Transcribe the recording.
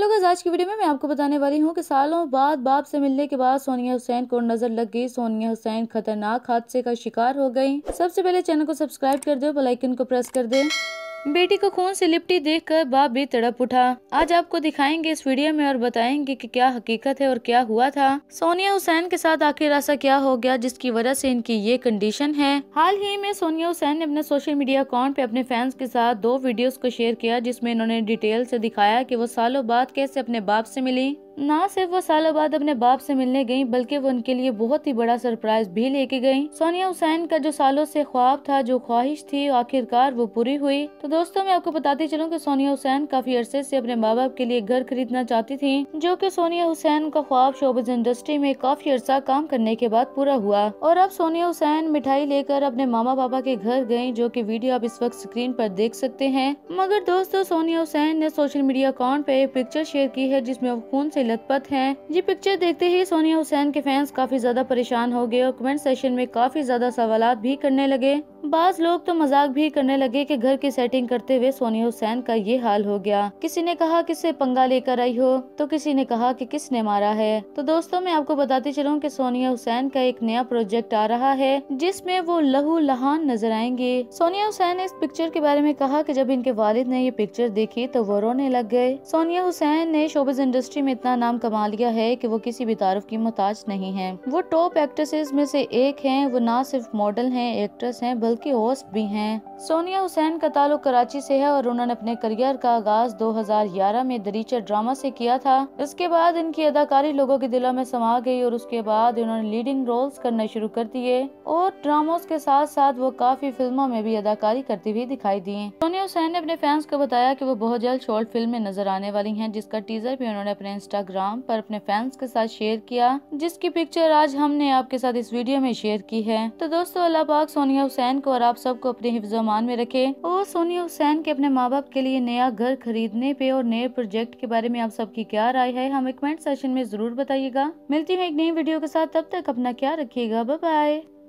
Hello guys आज की video में मैं आपको बताने वाली हूँ कि सालों बाद बाप से मिलने के बाद सोनिया हुसैन को नजर लग गई सोनिया हुसैन खतरनाक हादसे का शिकार हो गई सबसे पहले चैनल को सब्सक्राइब कर दो बेल आइकन को प्रेस कर दे बेटी को खून से लिपटी देखकर बाप भी तड़प उठा आज आपको दिखाएंगे इस वीडियो में और बताएंगे कि क्या हकीकत है और क्या हुआ था सोनिया हुसैन के साथ आखिर ऐसा क्या हो गया जिसकी वजह से इनकी ये कंडीशन है हाल ही में सोनिया हुसैन ने अपने सोशल मीडिया अकाउंट पे अपने फैंस के साथ दो वीडियोस को शेयर किया जिसमे इन्होंने डिटेल ऐसी दिखाया की वो सालों बाद कैसे अपने बाप ऐसी मिली ना सिर्फ वो सालों बाद अपने बाप से मिलने गईं बल्कि वो उनके लिए बहुत ही बड़ा सरप्राइज भी लेके गईं सोनिया हुसैन का जो सालों से ख्वाब था जो ख्वाहिश थी आखिरकार वो पूरी हुई तो दोस्तों मैं आपको बताती चलूँ कि सोनिया हुसैन काफी अरसे से अपने माँ बाप के लिए घर खरीदना चाहती थी जो की सोनिया हुसैन का ख्वाब शोबज इंडस्ट्री में काफी अरसा काम करने के बाद पूरा हुआ और अब सोनिया हुसैन मिठाई लेकर अपने मामा पापा के घर गयी जो की वीडियो आप इस वक्त स्क्रीन पर देख सकते हैं मगर दोस्तों सोनिया हुसैन ने सोशल मीडिया अकाउंट पे एक पिक्चर शेयर की है जिसमे वो खून से लथपथ हैं ये पिक्चर देखते ही सोनिया हुसैन के फैंस काफी ज्यादा परेशान हो गए और कमेंट सेशन में काफी ज्यादा सवाल भी करने लगे बाज लोग तो मजाक भी करने लगे कि घर की सेटिंग करते हुए सोनिया हुसैन का ये हाल हो गया किसी ने कहा किससे पंगा लेकर आई हो तो किसी ने कहा कि किसने मारा है तो दोस्तों मैं आपको बताती चलूँ कि सोनिया हुसैन का एक नया प्रोजेक्ट आ रहा है जिसमें वो लहू लहान नजर आएंगे सोनिया हुसैन ने इस पिक्चर के बारे में कहा की जब इनके वालिद ने ये पिक्चर देखी तो वो रोने लग गए सोनिया हुसैन ने शोबिस इंडस्ट्री में इतना नाम कमा लिया है की वो किसी भी तारफ की मोहताज नहीं है वो टॉप एक्ट्रेसेस में से एक है वो न सिर्फ मॉडल है एक्ट्रेस है बल्कि की होस्ट भी हैं। सोनिया हुसैन का ताल्लुक कराची से है और उन्होंने अपने करियर का आगाज 2011 में दरीचा ड्रामा से किया था इसके बाद इनकी अदाकारी लोगों के दिलों में समा गई और उसके बाद उन्होंने लीडिंग रोल्स करना शुरू कर दिए और ड्रामोस के साथ साथ वो काफी फिल्मों में भी अदाकारी करती हुई दिखाई दी सोनिया हुसैन ने अपने फैंस को बताया की वो बहुत जल्द शॉर्ट फिल्म में नजर आने वाली है जिसका टीजर भी उन्होंने अपने इंस्टाग्राम पर अपने फैंस के साथ शेयर किया जिसकी पिक्चर आज हमने आपके साथ इस वीडियो में शेयर की है तो दोस्तों अल्लाह पाक सोनिया हुसैन को को और आप सबको अपने हिफ्जमान में रखे और सोनी हुसैन के अपने माँ बाप के लिए नया घर खरीदने पे और नए प्रोजेक्ट के बारे में आप सबकी क्या राय है हमें कमेंट सेशन में जरूर बताइएगा मिलती हूँ एक नई वीडियो के साथ तब तक अपना क्या रखिएगा बाय